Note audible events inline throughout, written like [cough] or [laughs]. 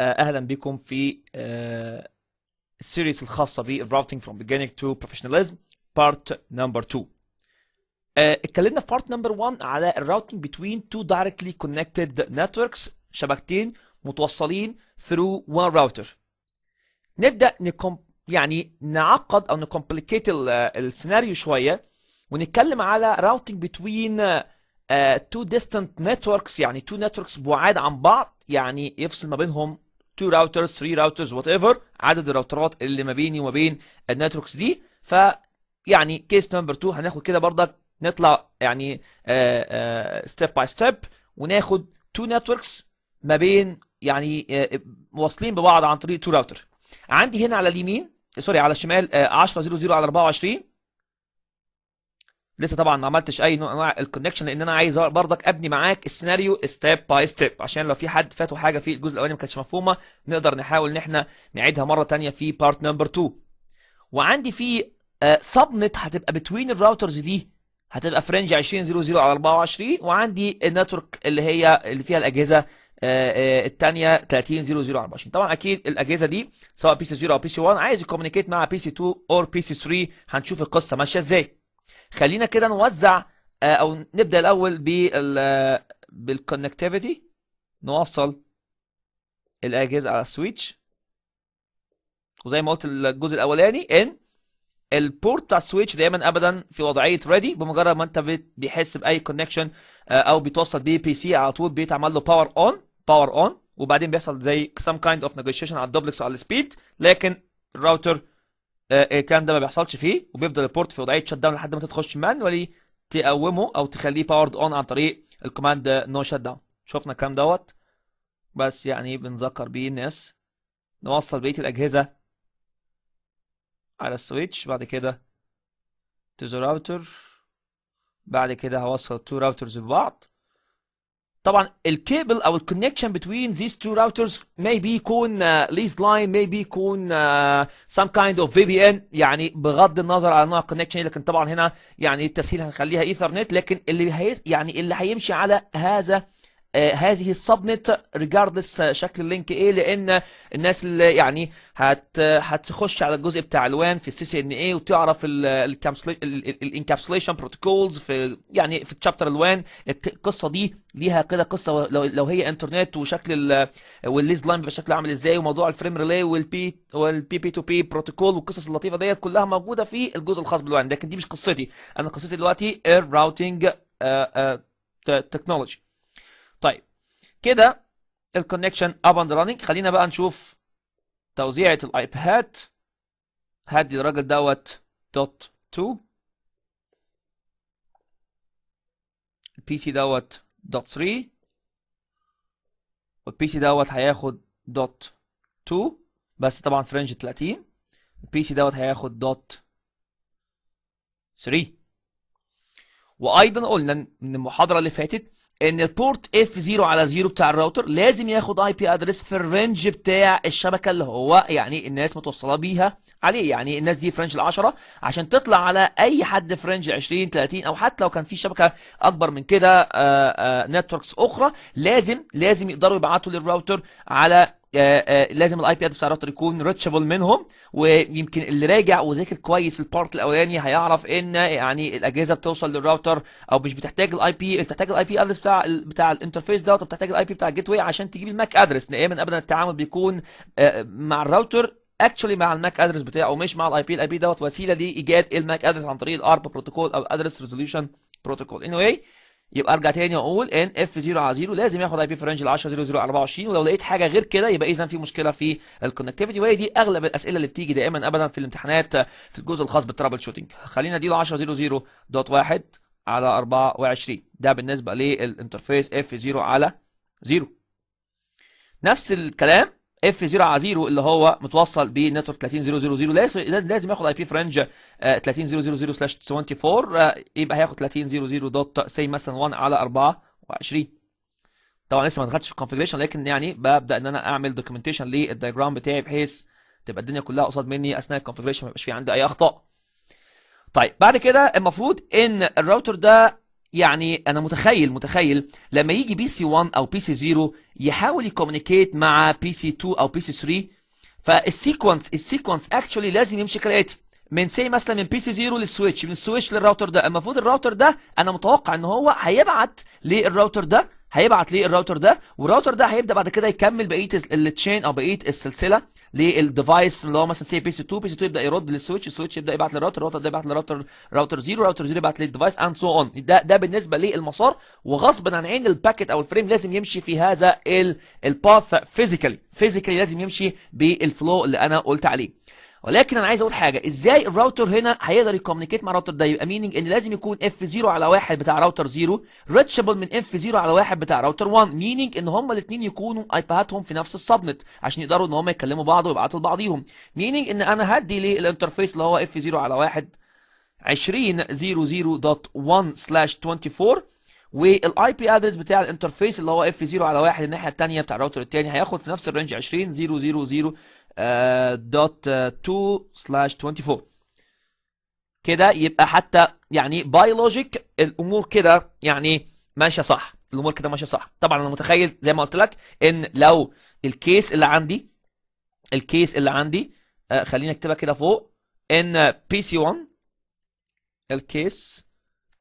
اهلا بكم في السيريز الخاصه ب routing from beginning to professionalism part number 2 اتكلمنا في part number 1 على Routing between two directly connected networks شبكتين متوصلين through one router نبدا نكم يعني نعقد او نكمبليكيت السيناريو شويه ونتكلم على routing between two distant networks يعني two networks بعاد عن بعض يعني يفصل ما بينهم 2 راوترز 3 راوترز وات ايفر عدد الراوترات اللي ما بيني وما بين النتوركس دي ف يعني كيس نمبر 2 هناخد كده برضك نطلع يعني ستيب باي ستيب وناخد تو نتوركس ما بين يعني آه، مواصلين ببعض عن طريق تو راوتر عندي هنا على اليمين سوري على الشمال 10 آه، 0 على 24 لسه طبعا ما عملتش اي نوع انواع الكونكشن لان انا عايز برضك ابني معاك السيناريو ستيب باي ستيب عشان لو في حد فاته حاجه في الجزء الاولاني ما كانتش مفهومه نقدر نحاول ان احنا نعيدها مره ثانيه في بارت نمبر 2 وعندي في سبنت آه، هتبقى بتوين الراوترز دي هتبقى في رينج 0 على 24 وعندي النتورك اللي هي اللي فيها الاجهزه الثانيه 30 0 0 24 طبعا اكيد الاجهزه دي سواء بي سي 0 او بي سي 1 عايز يكومينيكيت مع بي سي 2 او بي سي 3 هنشوف القصه ماشيه ازاي خلينا كده نوزع آه، او نبدا الاول بال آه، بالكونكتيفيتي نوصل الاجهزه على السويتش وزي ما قلت الجزء الاولاني ان البورت بتاع السويتش دايما ابدا في وضعيه ريدي بمجرد ما انت بيحس باي كونكشن آه، او بتوصل بيه بي سي على طول بيتعمل له باور اون باور اون وبعدين بيحصل زي سم كايند اوف نيجوشيشن على الدوبلكس على السبيد لكن الراوتر آه، آه، الكلام ده ما بيحصلش فيه وبيفضل البورت في وضعيه شت داون لحد ما تخش مانولي تقومه او تخليه باورد اون عن طريق الكوماند نو شت داون شفنا الكلام دوت بس يعني بنذكر بيه الناس نوصل بقيه الاجهزه على السويتش بعد كده تو ذا راوتر بعد كده هوصل تو راوترز ببعض طبعا الكيبل او الكونكشن بتوين ذيس تو راوترز ماي بي يكون ليز لاين ماي بي يكون سام كايند اوف في بي ان يعني بغض النظر على نوع الكونكشن إيه، لكن طبعا هنا يعني التسهيل هنخليها ايثرنت لكن اللي هي يعني اللي هيمشي على هذا آه، هذه السبنت ريجاردلس آه، شكل اللينك ايه لان الناس اللي يعني هت هتخش على الجزء بتاع الوان في السي سي ان اي وتعرف الانكابسوليشن بروتوكولز في يعني في تشابتر الوان القصه دي ليها كده قصه لو, لو هي انترنت وشكل والليز لاين بيبقى شكله عامل ازاي وموضوع الفريم ريلي والبي والبي بي تو بي بروتوكول والقصص اللطيفه ديت كلها موجوده في الجزء الخاص بالوان لكن دي مش قصتي انا قصتي دلوقتي الراوتنج آه، تكنولوجي طيب كده الكونكشن اب اند راننج خلينا بقى نشوف توزيعة الايباد هدي الراجل دوت دوت 2 البي سي دوت دوت 3 والبي سي دوت هياخد دوت 2 بس طبعا في رينج 30 البي سي دوت هياخد دوت 3 وايضا قلنا من المحاضره اللي فاتت ان البورت اف 0 على 0 بتاع الراوتر لازم ياخد اي بي ادرس في الرينج بتاع الشبكه اللي هو يعني الناس متوصله بيها عليه يعني الناس دي في رينج ال 10 عشان تطلع على اي حد في رينج 20 30 او حتى لو كان في شبكه اكبر من كده نتوركس آه، آه، اخرى لازم لازم يقدروا يبعتوا للراوتر على آه، آه، لازم الاي بي ادرس بتاع الراوتر يكون ريتشبل منهم ويمكن اللي راجع وذاكر كويس البارت الاولاني هيعرف ان يعني الاجهزه بتوصل للراوتر او مش بتحتاج الاي بي بتحتاج الاي بي ادرس بتاع بتاع الانترفيس دوت بتحتاج الاي بي بتاع الجيت واي عشان تجيب الماك ادرس دايما ابدا التعامل بيكون آه، مع الراوتر اكشولي مع الماك ادرس بتاعه مش مع الاي بي الاي بي دوت وسيله لايجاد الماك ادرس عن طريق الارب بروتوكول او ادرس ريزوليوشن بروتوكول اني anyway, يبقى ارجع تاني اقول ان اف 0 على 0 لازم ياخد اي بي في رينج ال 10 0 0 24 ولو لقيت حاجه غير كده يبقى اذا في مشكله في الكونكتيفيتي وهي دي اغلب الاسئله اللي بتيجي دائما ابدا في الامتحانات في الجزء الخاص بالترابل شوتنج خلينا دي له 10 0 0 دوت 1 على 24 ده بالنسبه للانترفيس اف 0 على 0 نفس الكلام اف 0 على 0 اللي هو متوصل بنتورك 30000 لازم لازم ياخد اي بي في رينج 30000 سلاش 24 يبقى هياخد 300 دوت سي مثلا 1 على 24 طبعا لسه ما دخلتش في الكونفجريشن لكن يعني ببدا ان انا اعمل دوكيومنتيشن للدايجرام بتاعي بحيث تبقى الدنيا كلها قصاد مني اثناء الكونفجريشن ما يبقاش في عندي اي اخطاء طيب بعد كده المفروض ان الراوتر ده يعني انا متخيل متخيل لما يجي بي سي 1 او بي سي 0 يحاول يكومينيكيت مع بي سي 2 او بي سي 3 فالسيكونس السيكونس اكشولي لازم يمشي كالاتي من سي مثلا من بي سي 0 للسويتش من السويتش للراوتر ده المفروض الراوتر ده انا متوقع ان هو هيبعت للراوتر ده هيبعت للراوتر ده والراوتر ده هيبدا بعد كده يكمل بقيه التشين او بقيه السلسله للديفايس اللي هو مثلا سي بي سي 2 بي سي 2 يبدا يرد للسويتش السويتش يبدا يبعت للراوتر الراوتر ده يبعت للراوتر راوتر 0 راوتر 0 يبعت للديفايس اند سو اون ده ده بالنسبه للمسار وغصبا عن عين الباكت او الفريم لازم يمشي في هذا الباث فيزيكالي فيزيكالي لازم يمشي بالفلو اللي انا قلت عليه ولكن انا عايز اقول حاجه ازاي الراوتر هنا هيقدر يكومنيكيت مع الراوتر ده يبقى ميننج ان لازم يكون اف 0 على 1 بتاع راوتر 0 ريتشبل من اف 0 على 1 بتاع راوتر 1 ميننج ان هما الاثنين يكونوا ايباتهم في نفس السبنت عشان يقدروا ان هما يكلموا بعض ويبعتوا لبعضيهم ميننج ان انا هدي للانترفيس اللي هو اف 0 على 1 20.00.1/24 والاي بي ادرس بتاع الانترفيس اللي هو اف 0 على 1 الناحيه الثانيه بتاع الراوتر الثاني هياخد في نفس الرينج 20.0.0 دوت 2 24 كده يبقى حتى يعني باي لوجيك الامور كده يعني ماشيه صح الامور كده ماشيه صح طبعا انا متخيل زي ما قلت لك ان لو الكيس اللي عندي الكيس اللي عندي آه خليني اكتبها كده فوق ان بي سي 1 الكيس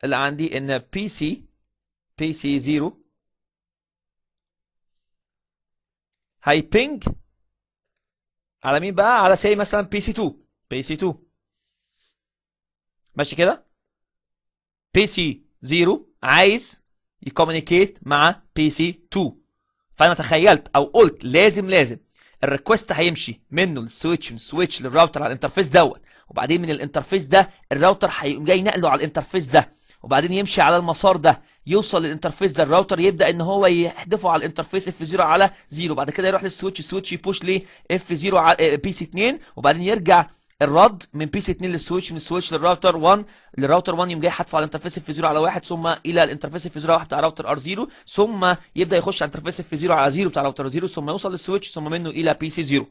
اللي عندي ان بي سي بي سي 0 هاي بينج على مين بقى على سي مثلا بي سي 2 بي سي 2 ماشي كده بي سي 0 عايز يكومينيكيت مع بي سي 2 فانا تخيلت او قلت لازم لازم الريكوست هيمشي منه للسويتش من سويتش للراوتر على الانترفيس دوت وبعدين من الانترفيس ده الراوتر هيقوم جاي نقله على الانترفيس ده وبعدين يمشي على المسار ده يوصل للانترفيس ده الراوتر يبدا ان هو يحذفه على الانترفيس اف 0 على 0 بعد كده يروح للسويتش السويتش يبوش ل اف 0 على بي سي 2 وبعدين يرجع الرد من بي سي 2 للسويتش من السويتش للراوتر 1 للراوتر 1 يقوم جاي حاطه على الانترفيس اف 0 على 1 ثم الى الانترفيس اف 0 على 1 بتاع راوتر ار 0 ثم يبدا يخش على الانترفيس اف 0 على 0 بتاع راوتر 0 ثم يوصل للسويتش ثم منه الى بي سي 0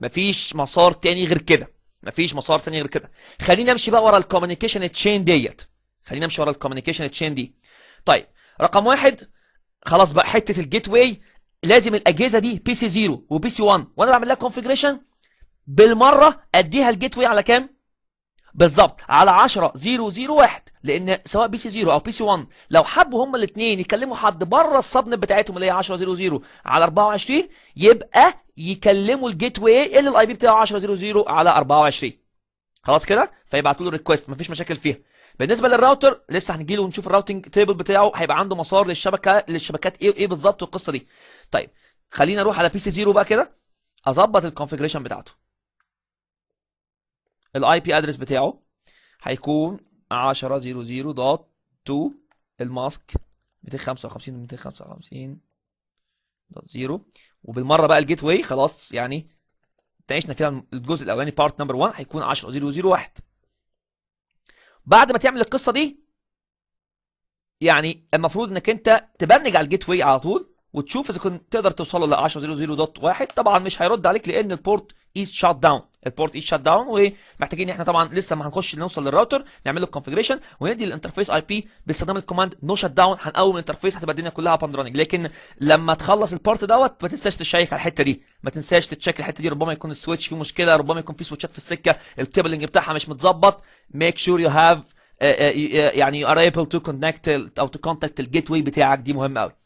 مفيش مسار تاني غير كده مفيش مسار تاني غير كده خلينا نمشي بقى ورا الكوميونيكيشن تشين ديت خلينا نمشي ورا الكوميونيكيشن تشين دي طيب رقم واحد خلاص بقى حته الجيت واي لازم الاجهزه دي بي سي 0 وبي سي 1 وانا بعمل لها كونفجريشن بالمره اديها الجيت واي على كام بالظبط على 10 0 0 1 لان سواء بي سي 0 او بي سي 1 لو حبوا هما الاثنين يكلموا حد بره السبنت بتاعتهم اللي هي 10 0 0 على 24 يبقى يكلموا الجيت واي اللي الاي بي بتاعه 10 0 0 على 24 خلاص كده فيبعتوا له الريكوست مفيش مشاكل فيها بالنسبه للراوتر لسه هنجي له ونشوف الراوتنج تيبل بتاعه هيبقى عنده مسار للشبكه للشبكات ايه ايه بالظبط والقصه دي طيب خلينا اروح على بي سي 0 بقى كده اظبط الكونفيجريشن بتاعته الاي بي ادرس بتاعه هيكون 10.0.2 الماسك 255 255 0 وبالمره بقى الجيت واي خلاص يعني اتناقشنا فيها الجزء الاولاني بارت نمبر 1 هيكون 10 0 1 بعد ما تعمل القصه دي يعني المفروض انك انت تبنج على الجيت واي على طول وتشوف اذا كنت تقدر توصله ل 10.0.0.1 طبعا مش هيرد عليك لان البورت از شات داون البورت از شات داون ومحتاجين احنا طبعا لسه ما هنخش نوصل للراوتر نعمل له الكونفجريشن وندي الانترفيس اي بي باستخدام الكوماند نو شات داون هنقوم الانترفيس هتبقى الدنيا كلها اب لكن لما تخلص البارت دوت ما تنساش تشيك على الحته دي ما تنساش تتشيك الحته دي ربما يكون السويتش فيه مشكله ربما يكون فيه سويتشات في السكه الكابلنج بتاعها مش متظبط ميك شور يو هاف يعني يو ار ايبل تو كونكت او تو كونتاكت الجيت واي بتاعك دي مهمه قوي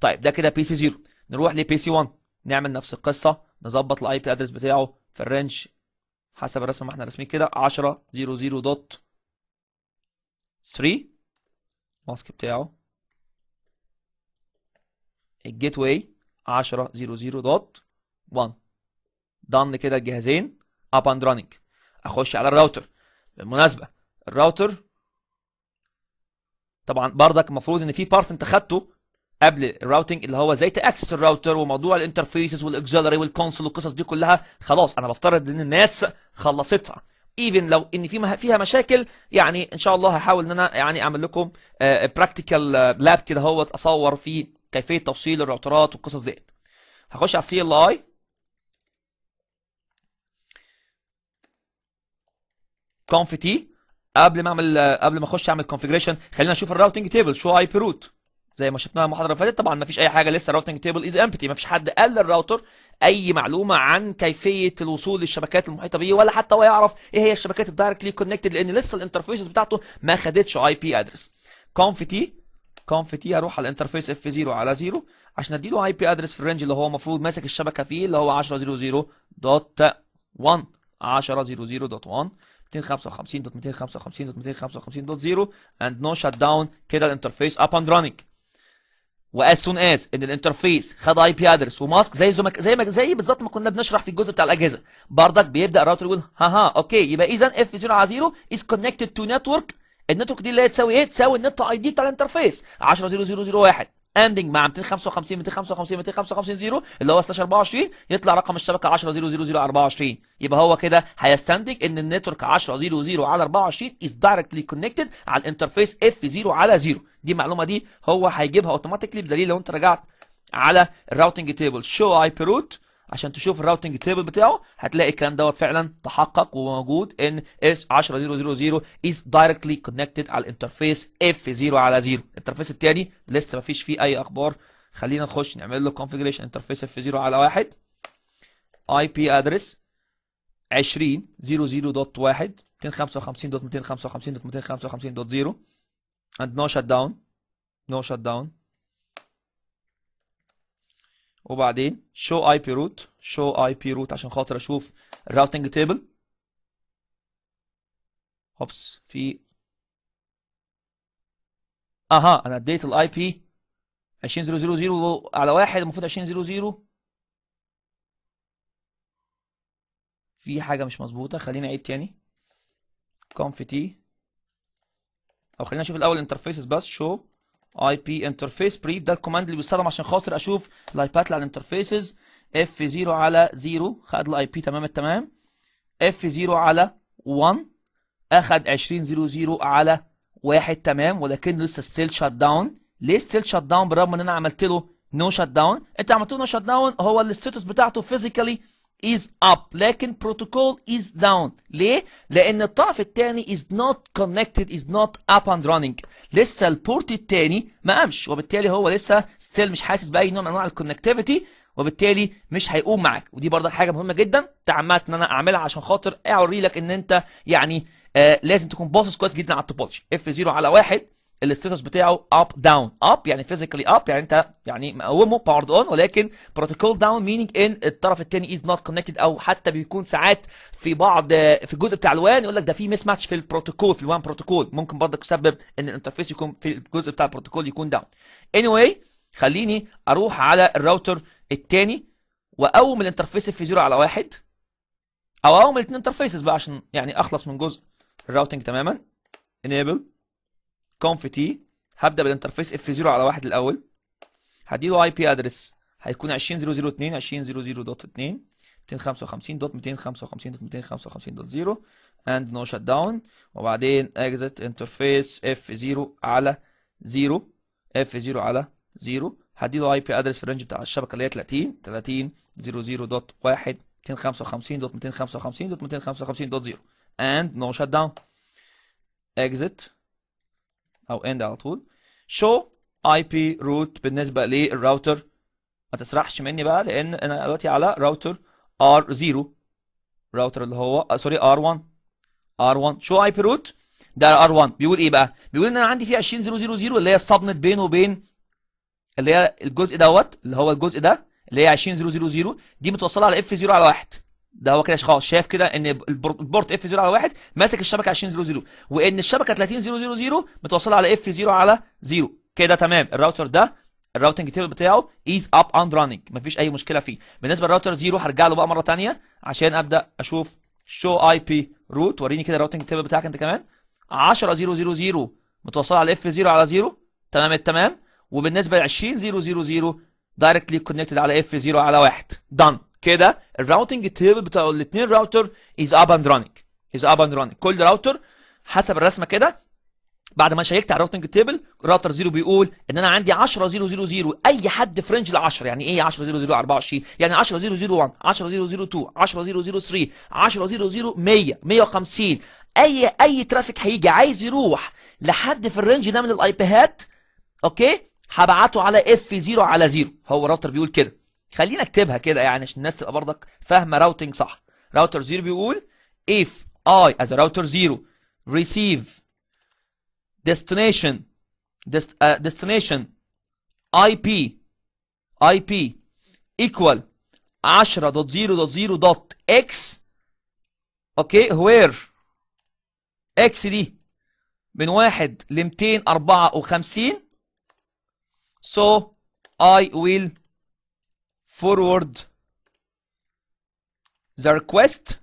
طيب ده كده بي سي 0 نروح لبي سي 1 نعمل نفس القصه نظبط الاي بي ادرس بتاعه في الرينج حسب الرسمه ما احنا راسمين كده 10 0 0 دوت 3 ماسك بتاعه الجيت واي 10 0 0 دوت 1 ضن كده الجهازين اب اند راننج اخش على الراوتر بالمناسبه الراوتر طبعا بردك المفروض ان في بارت انت خدته قبل الراوتنج اللي هو ازاي تاكسس الراوتر وموضوع الانترفيسز والاكزلري والكونسول والقصص دي كلها خلاص انا بفترض ان الناس خلصتها ايفن لو ان في فيها مشاكل يعني ان شاء الله هحاول ان انا يعني اعمل لكم براكتيكال آه، آه، لاب كده اهوت اصور فيه كيفيه توصيل الراوترات والقصص ديت هخش على سي ال اي كونفتي قبل ما اعمل آه، قبل ما اخش اعمل كونفيجريشن خلينا نشوف الراوتنج تيبل شو اي بي روت زي ما شفناها المحاضره اللي فاتت طبعا ما فيش اي حاجه لسه الراوتنج تيبل از امبتي ما فيش حد قال للراوتر اي معلومه عن كيفيه الوصول للشبكات المحيطه بيه ولا حتى هو يعرف ايه هي الشبكات الدايركتلي كونكتد لان لسه الانترفيسز بتاعته ما خدتش اي بي ادرس كونف تي كونف تي اروح على الانترفيس اف 0 على 0 عشان ادي له اي بي ادرس في الرينج اللي هو المفروض ماسك الشبكه فيه اللي هو 10.0.1 10.0.1 255.255.255.0 and no shut داون كده الانترفيس up and running واز سون از ان الانترفيس خد اي بي ادرس وماسك زي زمك زي ما زي بالظبط ما كنا بنشرح في الجزء بتاع الاجهزه بردك بيبدا الراوتر يقول ها ها اوكي يبقى اذا اف 0 على 0 از كونكتد تو نتورك النتورك دي اللي هي تساوي ايه؟ تساوي النت اي دي بتاع الانترفيس 10001 اندنج مع 255 255 255 0 اللي هو سلاش 24 يطلع رقم الشبكه 10 0 0 0 24 يبقى هو كده هيستندج ان النتورك 10 0 0 على 24 از دايركتلي كونكتد على الانترفيس اف 0 على 0 دي المعلومه دي هو هيجيبها اوتوماتيكلي بدليل لو انت رجعت على الراوتنج تيبل شو اي بي روت عشان تشوف الراوتنج تيبل بتاعه هتلاقي الكلام دوت فعلا تحقق وموجود ان اس 10000 is directly connected على الانترفيس اف 0 على 0 الانترفيس الثاني لسه ما فيش فيه اي اخبار خلينا نخش نعمل له configuration interface اف 0 على 1 اي بي ادرس 20 255.255.255.0 and no shutdown no shutdown وبعدين show IP route show IP route عشان خاطر اشوف الراوتنج تيبل هوبس في اها انا اديت الاي بي 20000 على واحد المفروض 200 في حاجه مش مظبوطه خليني اعيد تاني كونف تي او خلينا نشوف الاول انترفيسز بس شو اي بي انترفيس بريف ده الكوماند اللي بيستخدم عشان خاطر اشوف الايبات على الانترفيسز اف 0 على 0 خد الاي بي تمام التمام اف 0 على 1 اخد 2000 على 1 تمام ولكن لسه ستيل شت داون ليه ستيل شت داون بالرغم ان انا عملت له نو شت داون انت عملت له نو شت داون هو الستاتس بتاعته فيزيكالي is up لكن protocol is down ليه؟ لأن الطرف الثاني is not connected is not up and running لسه البورت الثاني ما قامش وبالتالي هو لسه still مش حاسس بأي نوع من أنواع الكونكتيفيتي وبالتالي مش هيقوم معاك ودي برضه حاجه مهمه جدا تعمدت ان انا اعملها عشان خاطر اوري لك ان انت يعني آه لازم تكون باصص كويس جدا على التوبولوجي اف 0 على واحد الستاتس بتاعه اب داون اب يعني فيزيكالي اب يعني انت يعني مقومه باورد اون ولكن بروتوكول داون مينينج ان الطرف الثاني از نوت كونكتد او حتى بيكون ساعات في بعض في الجزء بتاع الوان يقول لك ده في ميس ماتش في البروتوكول في الوان بروتوكول ممكن برضك يسبب ان الانترفيس يكون في الجزء بتاع البروتوكول يكون داون اني anyway خليني اروح على الراوتر الثاني واقوم الانترفيس في زيرو على واحد او اقوم الاثنين انترفيسز بقى عشان يعني اخلص من جزء الراوتنج تماما enable كونف تي هبدا بالانترفيس اف 0 على واحد الاول هديله اي بي ادرس هيكون 2002 20002 255.255.255.0 نو شت داون وبعدين اكزت انترفيس F0 على 0 F0 على 0 هديله اي بي ادرس في الرينج بتاع الشبكه اللي هي 30 30 00.1 255.255.255.0 اند نو شت داون اكزت او اند على طول شو اي بي روت بالنسبه للراوتر ما تسرحش مني بقى لان انا دلوقتي على راوتر ار 0 راوتر اللي هو سوري ار 1 ار 1 شو اي بي روت ده ار 1 بيقول ايه بقى بيقول ان انا عندي فيه 0 اللي هي السبنت بينه وبين اللي هي الجزء دوت اللي هو الجزء ده اللي هي 0 0 دي متوصله علي اف F0 على 1 ده هو كده خلاص شايف كده ان البورت اف 0 على 1 ماسك الشبكه 20 0 0 وان الشبكه 30 0 0 0 متوصله على اف 0 على 0 كده تمام الراوتر ده الراوتنج تيبل بتاعه از اب اند رانينج مفيش اي مشكله فيه بالنسبه للراوتر 0 هرجع له بقى مره ثانيه عشان ابدا اشوف شو اي بي روت وريني كده الراوتنج تيبل بتاعك انت كمان 10 0 0 0 متوصله على اف 0 على 0 تمام التمام وبالنسبه ل 20 0 0 0 دايركتلي كونكتد على اف 0 على 1 دان كده الراوتنج تيبل بتاع الاثنين راوتر از اب اند رانينج از اب اند رانينج كل راوتر حسب الرسمه كده بعد ما شيكت على الراوتنج تيبل راوتر 0 بيقول ان انا عندي 10 0 0 0 اي حد في رينج ال 10 يعني ايه 10 0 0 24 يعني 10 0 0 1 10 0 0 2 10 0 0 3 10 0 0 100 150 اي اي ترافيك هيجي عايز يروح لحد في الرينج ده من الايبيهات اوكي هبعته على اف 0 على 0 هو الراوتر بيقول كده خلينا اكتبها كده يعني عشان الناس تبقى برضك فاهمه راوتنج صح راوتر 0 بيقول if I as a router 0 receive destination dest, uh, destination IP IP equal 10.0.0.x اوكي وير اكس دي من 1 ل 254 So I will forward the request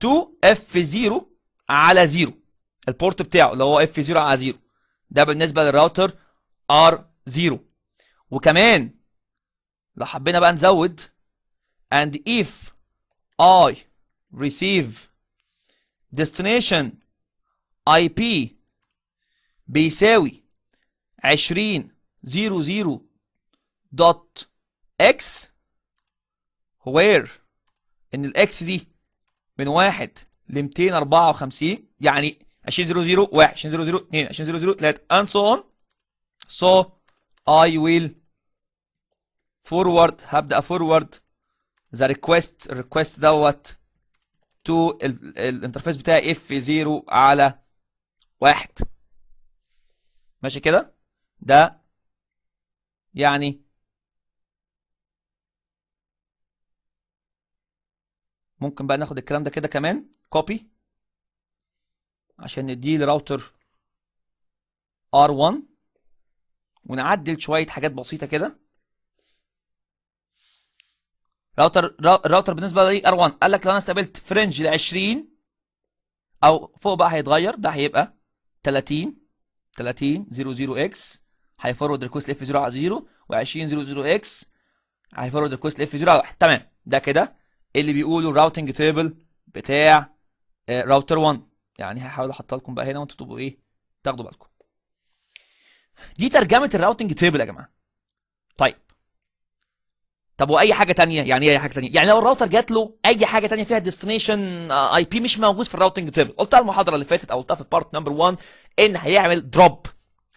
to F0 على 0 البورت بتاعه اللي هو F0 على 0 ده بالنسبة للراوتر R0 وكمان لو حبينا بقى نزود and if I receive destination IP بيساوي 20 0 0 dot x where ان الاكس دي من 1 ل 254 يعني 20 0 0 1 20 0 0 2 20 0 0 3 and so on so I will forward هبدا forward the request request دوت to الانترفيس بتاعي F0 على 1 ماشي كده ده يعني ممكن بقى ناخد الكلام ده كده كمان كوبي عشان نديه لراوتر R1 ونعدل شوية حاجات بسيطة كده راوتر الراوتر بالنسبة لي R1 قال لك لو انا استقبلت فرنج ل 20 او فوق بقى هيتغير ده هيبقى 30 30 00 اكس هيفرود ريكوست اف 0 على 0 و20 0 0 اكس هيفرود ريكوست اف 0 على 1 تمام ده كده اللي بيقوله الراوتنج تيبل بتاع راوتر آه، 1 يعني هحاول احطها لكم بقى هنا وانتوا تبقوا ايه تاخدوا بالكم دي ترجمه الراوتنج تيبل يا جماعه طيب طب واي حاجه تانية يعني ايه اي حاجه تانية يعني لو الراوتر جات له اي حاجه تانية فيها ديستنيشن اي بي مش موجود في الراوتنج تيبل قلتها المحاضره اللي فاتت او قلتها في بارت نمبر 1 ان هيعمل دروب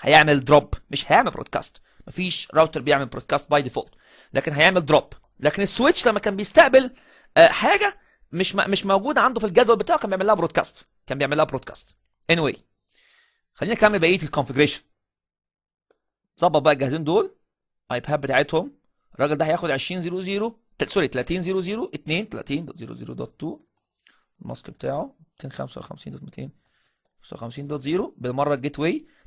هيعمل دروب مش هيعمل برودكاست مفيش راوتر بيعمل برودكاست باي ديفولت لكن هيعمل دروب لكن السويتش لما كان بيستقبل آه، حاجه مش مش موجوده عنده في الجدول بتاعه كان بيعمل لها برودكاست كان بيعمل لها برودكاست اني anyway خلينا نكمل بقيه الكونفجريشن ظبط بقى الجهازين دول ايباد بتاعتهم الراجل ده هياخد 20 0 0 سوري 30 0 0 2 30 0 0 2 الماسك بتاعه 255 255 0 بالمره الجيت واي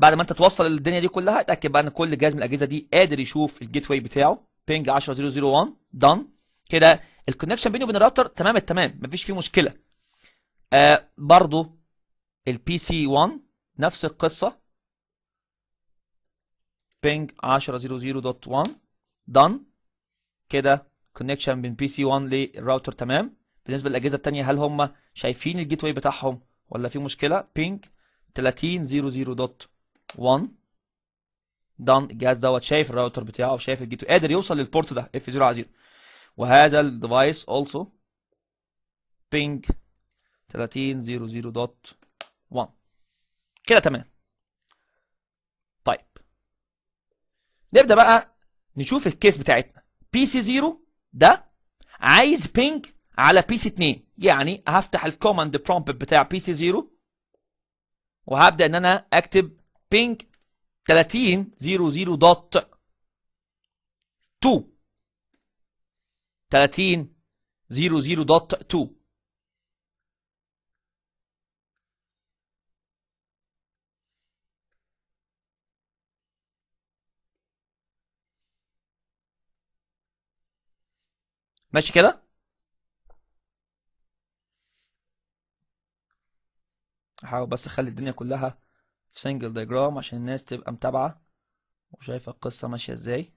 بعد ما انت توصل الدنيا دي كلها اتاكد بقى ان كل جهاز من الاجهزه دي قادر يشوف الجيت واي بتاعه بينج 10001 دان كده الكونكشن بيني وبين الراوتر تمام التمام مفيش فيه مشكله آه برضو البي سي 1 نفس القصه بينج 10.0.1 دان كده كونكشن بين بي سي 1 للراوتر تمام بالنسبه للاجهزه الثانيه هل هم شايفين الجيت واي بتاعهم ولا في مشكله بينج 30.0.1 1 دان الجهاز دوت شايف الراوتر بتاعه شايف الجيت قادر يوصل للبورت ده اف 0 على 0 وهذا الديفايس also بينج 30.00.1 كده تمام طيب نبدا بقى نشوف الكيس بتاعتنا بي سي 0 ده عايز بينج على بي سي 2 يعني هفتح الكوماند برومبت بتاع بي سي 0 وهبدا ان انا اكتب بينج 30 00 دوت 2 30 00 دوت 2 ماشي كده احاول بس اخلي الدنيا كلها في سنجل ديجرام عشان الناس تبقى متابعة وشايفة القصة ماشية ازاي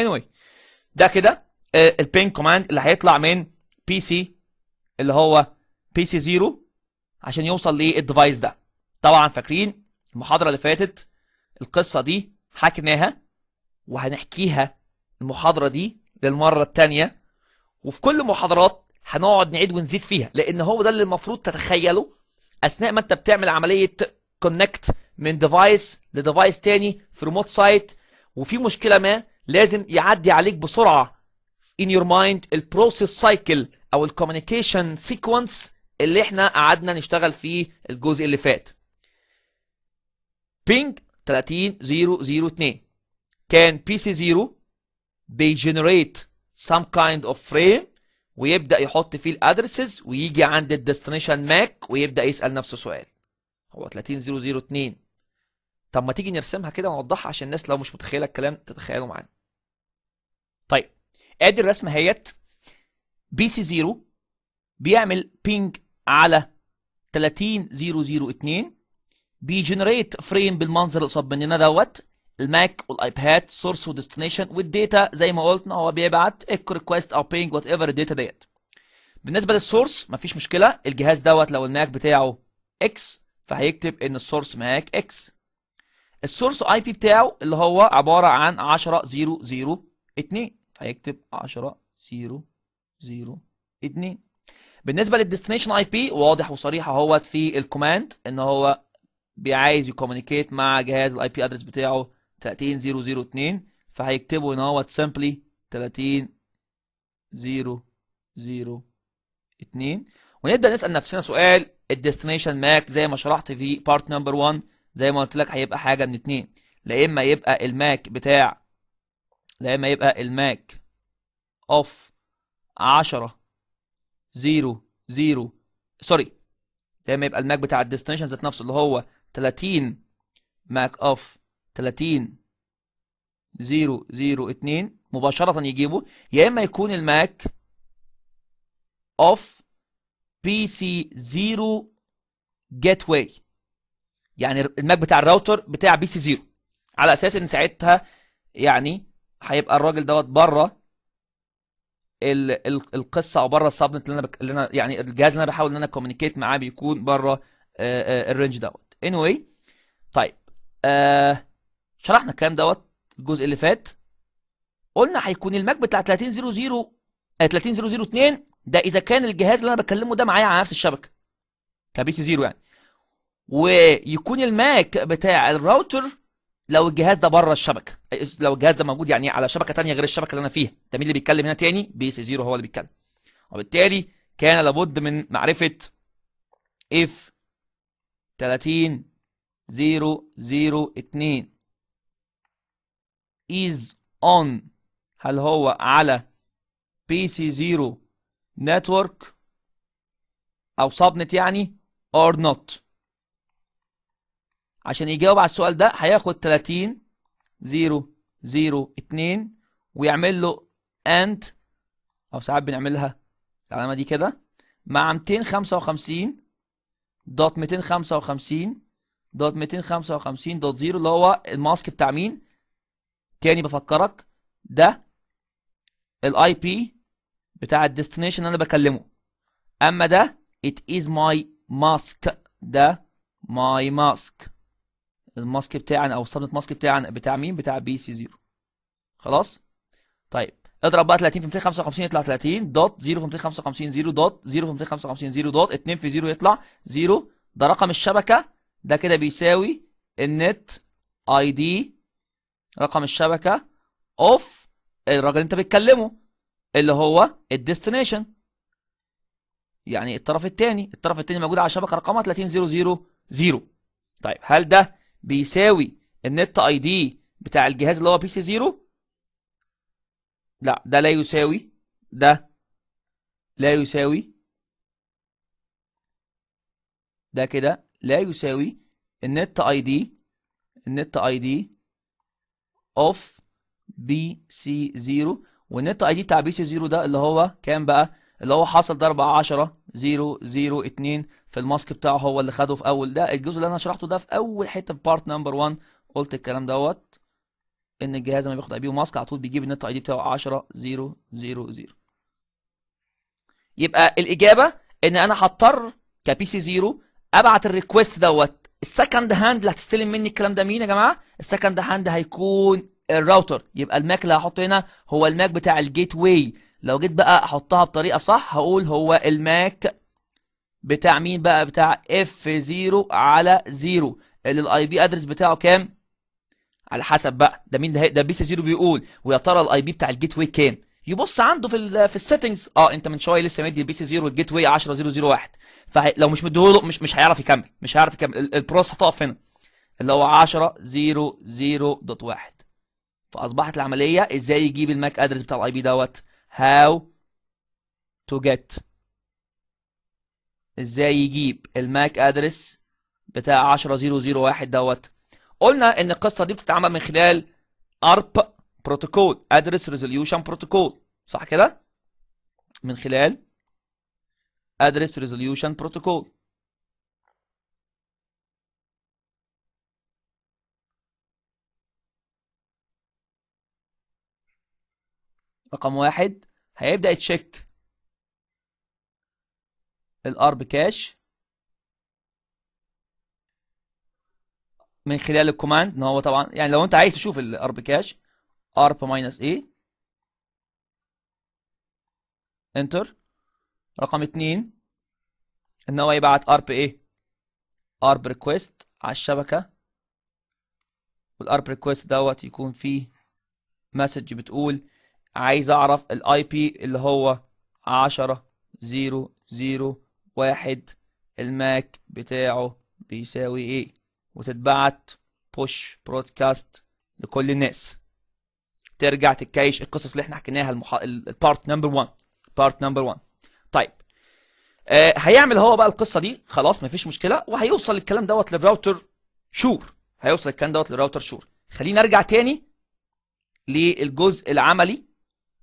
anyway ده كده آه، البين كوماند اللي هيطلع من بي سي اللي هو بي سي 0 عشان يوصل للديفايس ده طبعا فاكرين المحاضرة اللي فاتت القصة دي حكناها وهنحكيها المحاضرة دي للمرة التانية وفي كل محاضرات هنقعد نعيد ونزيد فيها لان هو ده اللي المفروض تتخيله اثناء ما انت بتعمل عملية كونكت من ديفايس لديفايس تاني في ريموت سايت وفي مشكلة ما لازم يعدي عليك بسرعة in your mind البروسيس سايكل او الكوميونيكيشن سيكونس اللي احنا قعدنا نشتغل فيه الجزء اللي فات 0 30002 كان بي سي 0 بيجنريت سام كايند اوف فريم ويبدا يحط فيه الادرسز ويجي عند الديستنيشن ماك ويبدا يسال نفسه سؤال هو 30002 طب ما تيجي نرسمها كده ونوضحها عشان الناس لو مش متخيله الكلام تتخيله معانا طيب ادي الرسمه اهيت بي سي 0 بيعمل بينج على 30002 بيجنريت فريم بالمنظر اللي قصاد مننا دوت الماك والايباد سورس وديستنيشن والديتا زي ما قلنا هو بيبعت ريكويست او بينج وات ايفر الداتا ديت بالنسبه للسورس مفيش مشكله الجهاز دوت لو الماك بتاعه اكس فهيكتب ان السورس ماك اكس السورس اي بي بتاعه اللي هو عباره عن 2 فهيكتب 2 بالنسبه للديستنيشن اي بي واضح وصريح اهوت في الكوماند ان هو عايز يكومينيكيت مع جهاز الاي بي ادرس بتاعه 30002 فهيكتبوا ان هو سامبلي 30002 ونبدا نسال نفسنا سؤال الديستنيشن ماك زي ما شرحت في بارت نمبر 1 زي ما قلت لك هيبقى حاجه من اتنين لا اما يبقى الماك بتاع لا اما يبقى الماك اوف 10 0 0 سوري لا اما يبقى الماك بتاع الديستنيشن ذات نفسه اللي هو 30 ماك اوف 30 0 0 2 مباشرة يجيبه يا إما يكون الماك اوف بي سي 0 جيت واي يعني الماك بتاع الراوتر بتاع بي سي 0 على اساس ان ساعتها يعني هيبقى الراجل دوت بره القصه او بره السبنت اللي انا بك... اللي انا يعني الجهاز اللي انا بحاول ان انا كوميونيكيت معاه بيكون بره آه، آه، الرينج دوت anyway طيب آه شرحنا الكلام دوت الجزء اللي فات قلنا هيكون الماك بتاع 3000 3002 آه، ده اذا كان الجهاز اللي انا بكلمه ده معايا على نفس الشبكه كبي سي زيرو يعني ويكون الماك بتاع الراوتر لو الجهاز ده بره الشبكه لو الجهاز ده موجود يعني على شبكه ثانيه غير الشبكه اللي انا فيها ده مين اللي بيتكلم هنا ثاني بي سي زيرو هو اللي بيتكلم وبالتالي كان لابد من معرفه اف 30 0 0 2 is on هل هو على pc سي 0 network او subnet يعني or not عشان يجاوب على السؤال ده هياخد 30 0 0 2 ويعمل له and او ساعات بنعملها العلامه دي كده مع 255 دوت 255 دوت 255 دوت زيرو اللي هو الماسك بتاع مين تاني بفكرك ده الاي بي بتاع الديستنيشن اللي انا بكلمه اما ده it is my mask ده my mask الماسك بتاعنا او السبنت ماسك بتاعنا بتاع مين بتاع بي سي 0 خلاص طيب اضرب بقى 30 في 255 يطلع 30 دوت 0 في 255 0 دوت 0 في 255 0 دوت 2 في 0 يطلع 0 ده رقم الشبكه ده كده بيساوي النت اي دي رقم الشبكه اوف الراجل اللي انت بتكلمه اللي هو الديستنيشن يعني الطرف الثاني الطرف الثاني موجود على الشبكه رقمها 30 0 0 0 طيب هل ده بيساوي النت اي دي بتاع الجهاز اللي هو بي سي 0 لا ده لا يساوي ده لا يساوي ده كده لا يساوي النت اي دي النت اي دي اوف بي سي 0 والنت اي دي بتاع بي سي 0 ده اللي هو كام بقى اللي هو حصل ضرب 10 0 0 2 في الماسك بتاعه هو اللي خده في اول ده الجزء اللي انا شرحته ده في اول حته بارت نمبر 1 قلت الكلام دوت ان الجهاز لما بياخد اي بي ماسك على طول بيجيب النت اي دي بتاعه 10 0 0 0 يبقى الاجابه ان انا هضطر كبي سي 0 ابعت الريكوست دوت السكند هاند اللي هتستلم مني الكلام ده مين يا جماعه السكند هاند هيكون الراوتر يبقى الماك اللي هحطه هنا هو الماك بتاع الجيت واي لو جيت بقى احطها بطريقه صح هقول هو الماك بتاع مين بقى بتاع اف 0 على 0 اللي الاي بي ادرس بتاعه كام على حسب بقى ده مين ده, بي سي زيرو بيقول ويا ترى الاي بي بتاع الجيت واي كام يبص عنده في في السيتنجز اه انت من شويه لسه مدي البي سي زيرو والجيت واي 10001 فلو مش مديهوله مش مش هيعرف يكمل مش هيعرف يكمل البروسس هتقف هنا اللي هو 10.0.0.1 فاصبحت العمليه ازاي يجيب الماك ادرس بتاع الاي بي دوت هاو تو جيت ازاي يجيب الماك ادرس بتاع 10001 دوت قلنا ان القصه دي بتتعمل من خلال ARP بروتوكول ادرس ريزوليوشن بروتوكول صح كده من خلال ادرس ريزوليوشن بروتوكول رقم واحد هيبدأ يتشيك الارب كاش من خلال الكوماند ان هو طبعا يعني لو انت عايز تشوف الارب كاش ارب ماينس اي انتر رقم اتنين ان هو يبعت ارب ايه ارب ريكويست على الشبكه والارب ريكويست دوت يكون فيه مسج بتقول عايز اعرف الاي بي اللي هو عشرة زيرو زيرو واحد الماك بتاعه بيساوي ايه وتتبعت بوش برودكاست لكل الناس ترجع تتكايش القصص اللي احنا حكيناها المحا... البارت نمبر 1 بارت نمبر 1 طيب آه هيعمل هو بقى القصه دي خلاص مفيش مشكله وهيوصل الكلام دوت للراوتر شور هيوصل الكلام دوت للراوتر شور خلينا ارجع تاني للجزء العملي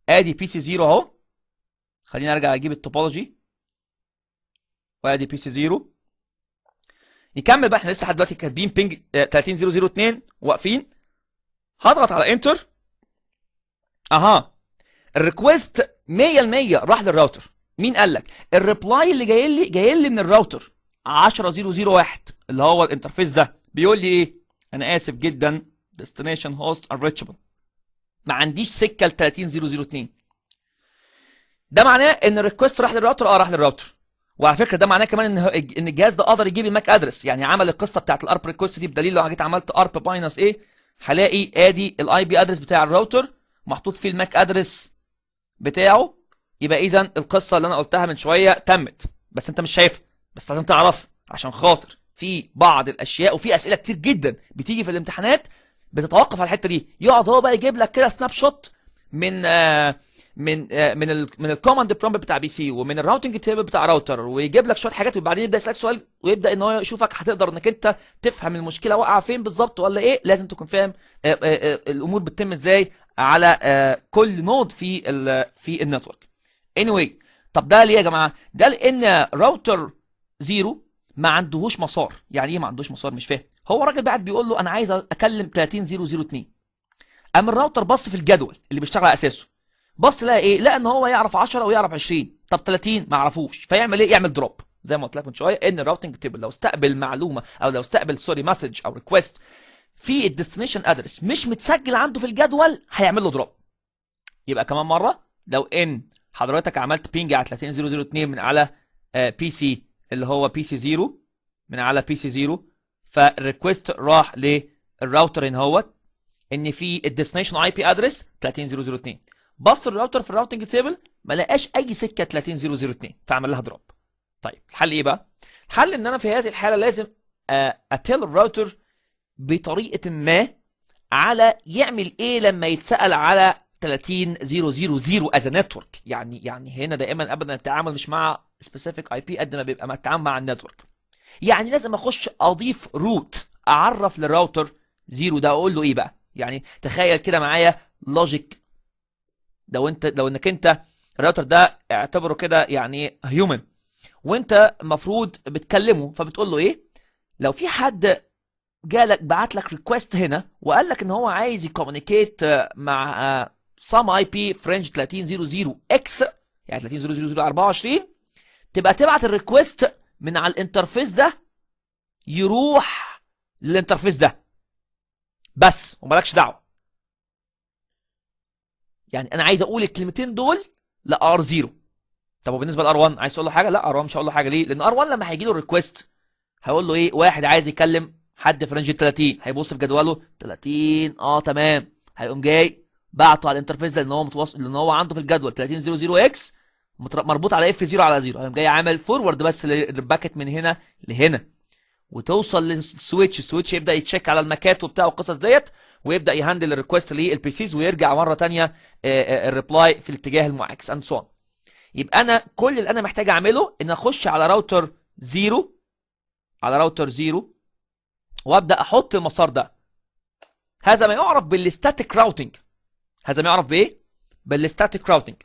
ادي بي سي 0 اهو خلينا ارجع اجيب التوبولوجي وادي بي سي 0 يكمل بقى احنا لسه لحد دلوقتي كاتبين بينج آه، 30002 واقفين هضغط على انتر اها الريكوست 100% راح للراوتر مين قال لك الريبلاي اللي جاي لي جاي لي من الراوتر 10001 اللي هو الانترفيس ده بيقول لي ايه انا اسف جدا ديستنيشن هوست unreachable ما عنديش سكه ل 30002 ده معناه ان الريكوست راح للراوتر اه راح للراوتر وعلى فكره ده معناه كمان ان ان الجهاز ده قدر يجيب الماك ادرس يعني عمل القصه بتاعت الارب ريكوست دي بدليل لو جيت عملت ارب ماينس ايه هلاقي ادي الاي بي ادرس بتاع الراوتر محطوط فيه الماك ادرس بتاعه يبقى اذا القصه اللي انا قلتها من شويه تمت بس انت مش شايفها بس لازم تعرف عشان خاطر في بعض الاشياء وفي اسئله كتير جدا بتيجي في الامتحانات بتتوقف على الحته دي يقعد هو بقى يجيب لك كده سناب شوت من آه من آه، من الـ من الكوماند برومبت بتاع بي سي ومن الراوتنج تيبل بتاع راوتر ويجيب لك شويه حاجات وبعدين يبدا يسالك سؤال ويبدا ان هو يشوفك هتقدر انك انت تفهم المشكله واقعه فين بالظبط ولا ايه لازم تكون فاهم آه، آه، الامور بتتم ازاي على كل نود في الـ في النتورك anyway طب ده ليه يا جماعه ده لان راوتر زيرو ما عندهوش مسار يعني ايه ما عندهوش مسار مش فاهم هو راجل قاعد بيقول له انا عايز اكلم 30002 قام الراوتر بص في الجدول اللي بيشتغل على اساسه بص لقى ايه لقى ان هو يعرف 10 ويعرف 20 طب 30 ما عرفوش فيعمل ايه يعمل دروب زي ما قلت لك من شويه ان الراوتنج تيبل لو استقبل معلومه او لو استقبل سوري مسج او ريكويست في الديستنيشن ادرس مش متسجل عنده في الجدول هيعمل له دروب يبقى كمان مره لو ان حضرتك عملت بينج على 30002 من على بي آه، سي اللي هو بي سي 0 من على بي سي 0 فالريكوست راح للراوتر ان هوت ان في الديستنيشن اي بي ادرس 30002 بص الراوتر في الراوتنج تيبل ما لقاش اي سكه 30002 فعمل لها دروب طيب الحل ايه بقى الحل ان انا في هذه الحاله لازم آه، اتيل الراوتر بطريقه ما على يعمل ايه لما يتسال على 30000 از نتورك يعني يعني هنا دائما ابدا التعامل مش مع سبيسيفيك اي بي قد ما بيبقى مع التعامل مع النتورك يعني لازم اخش اضيف روت اعرف للراوتر زيرو ده اقول له ايه بقى يعني تخيل كده معايا لوجيك لو انت لو انك انت الراوتر ده اعتبره كده يعني هيومن وانت المفروض بتكلمه فبتقول له ايه لو في حد جالك بعت لك ريكوست هنا وقال لك ان هو عايز يكومينيكيت آه، مع سام اي بي فرنج 3000 اكس يعني 30.0.0.24 تبقى تبعت الريكوست من على الانترفيس ده يروح للانترفيس ده بس ومالكش دعوه يعني انا عايز اقول الكلمتين دول لار 0 طب وبالنسبه لار 1 عايز تقول له حاجه لا ار 1 مش هقول له حاجه ليه لان ار 1 لما هيجي له الريكوست هقول له ايه واحد عايز يكلم حد في رينج 30 هيبص في جدوله 30 اه تمام هيقوم جاي بعته على الانترفيس ده لان هو متوصل لان هو عنده في الجدول 30 0 0 اكس مربوط على اف 0 على 0 هيقوم جاي عامل فورورد بس للباكت من هنا لهنا وتوصل للسويتش السويتش يبدا يتشيك على المكات وبتاع والقصص ديت ويبدا يهندل الريكوست للبي سيز ويرجع مره ثانيه الريبلاي آه، آه، في الاتجاه المعاكس اند سو يبقى انا كل اللي انا محتاج اعمله ان اخش على راوتر زيرو على راوتر زيرو وابدا احط المسار ده هذا ما يعرف بالستاتيك راوتنج هذا ما يعرف بايه بالستاتيك راوتنج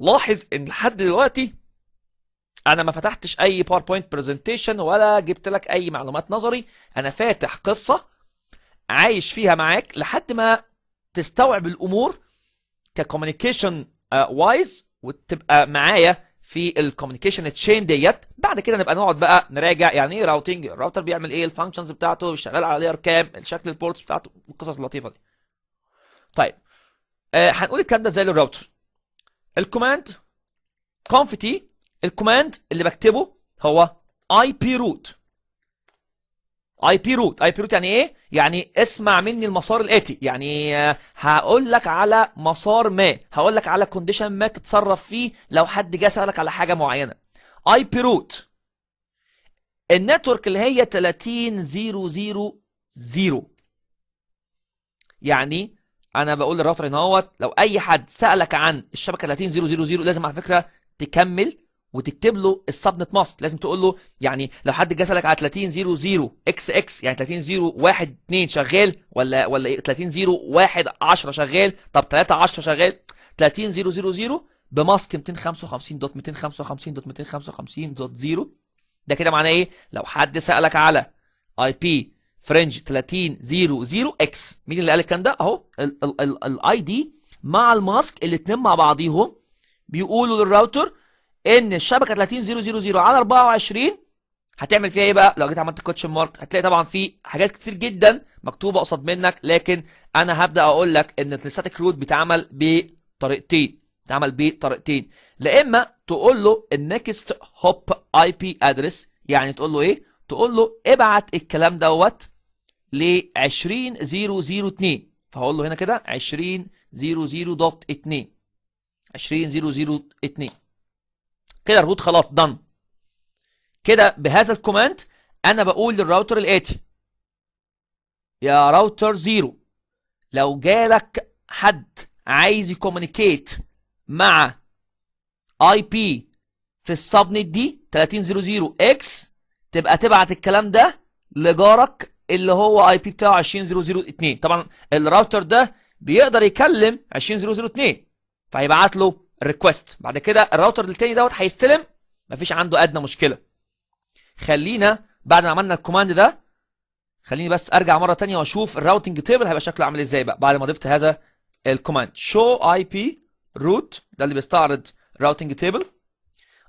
لاحظ ان لحد دلوقتي انا ما فتحتش اي باوربوينت برزنتيشن ولا جبت لك اي معلومات نظري انا فاتح قصه عايش فيها معاك لحد ما تستوعب الامور ككوميونيكيشن وايز آه، وتبقى معايا في الكوميونيكيشن تشين ديت بعد كده نبقى نقعد بقى نراجع يعني ايه راوتنج الراوتر بيعمل ايه الفانكشنز بتاعته شغال على لير كام الشكل البورتس بتاعته القصص اللطيفه دي طيب آه هنقول الكلام ده زي للراوتر الكوماند كونف تي الكوماند اللي بكتبه هو اي بي روت اي بي روت اي بي روت يعني ايه يعني اسمع مني المسار الاتي يعني هقول لك على مسار ما هقول لك على كونديشن ما تتصرف فيه لو حد جه سالك على حاجه معينه اي بي روت النتورك اللي هي 30 0 0 0 يعني انا بقول للراوتر ان لو اي حد سالك عن الشبكه 30 0 0 0 لازم على فكره تكمل وتكتب له السبنت ماسك لازم تقول له يعني لو حد جه سالك على 30 0 0 اكس اكس يعني 30 0 1 2 شغال ولا ولا ايه 30 0 1 10 شغال طب 3 10 شغال 30 0 0 0 بماسك 255 دوت 255 دوت 255 دوت 0 ده كده معناه ايه لو حد سالك على اي بي فرنج 30 0 0 اكس مين اللي قال الكلام ده اهو الاي دي مع الماسك الاثنين مع بعضيهم بيقولوا للراوتر ان الشبكه 30000 على 24 هتعمل فيها ايه بقى لو جيت عملت كوتشن مارك هتلاقي طبعا في حاجات كتير جدا مكتوبه قصاد منك لكن انا هبدا اقول لك ان الستاتيك رود بيتعمل بطريقتين بيتعمل بطريقتين لا اما تقول له النكست هوب اي بي ادرس يعني تقول له ايه تقول له ابعت الكلام دوت ل 20002 فهقول له هنا كده 20002 20002 كده الروت خلاص دن كده بهذا الكوماند انا بقول للراوتر الاتي يا راوتر زيرو لو جالك حد عايز يكومنيكيت مع اي بي في السبنت دي 3000 اكس تبقى تبعت الكلام ده لجارك اللي هو اي بي بتاعه 2002 طبعا الراوتر ده بيقدر يكلم 2002 فهيبعت له الريكوست بعد كده الراوتر التاني دوت هيستلم مفيش عنده ادنى مشكله خلينا بعد ما عملنا الكوماند ده خليني بس ارجع مره تانية واشوف الراوتنج تيبل هيبقى شكله عامل ازاي بقى بعد ما ضفت هذا الكوماند شو اي بي روت ده اللي بيستعرض راوتنج تيبل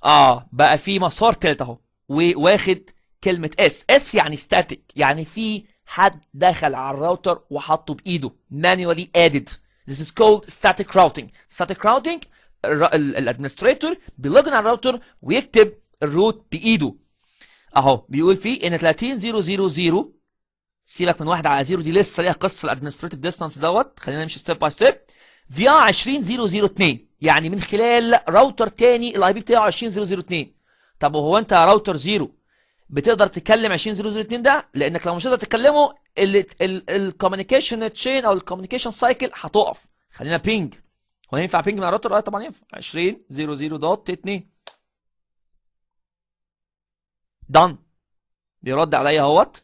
اه بقى في مسار تالت اهو وواخد كلمه اس اس يعني ستاتيك يعني في حد دخل على الراوتر وحطه بايده مانيوالي ادد This is called static routing. Static routing الادمنستريتور بيلوجن على الراوتر ويكتب الروت بايده اهو بيقول فيه ان 30000 سيبك من واحد على زيرو دي لسه ليها قصه الادمنستريتيف ديستانس دوت خلينا نمشي ستيب باي ستيب في ار 20002 يعني من خلال راوتر تاني الاي بي بتاعه 20002 طب وهو انت راوتر زيرو بتقدر تكلم 20002 ده لانك لو مش هتقدر تكلمه الكوميونيكيشن تشين او الكوميونيكيشن سايكل هتقف خلينا بينج هو ينفع بينج مع راوتر اه طبعا ينفع 20 0 0 دوت 2 دان بيرد عليا اهوت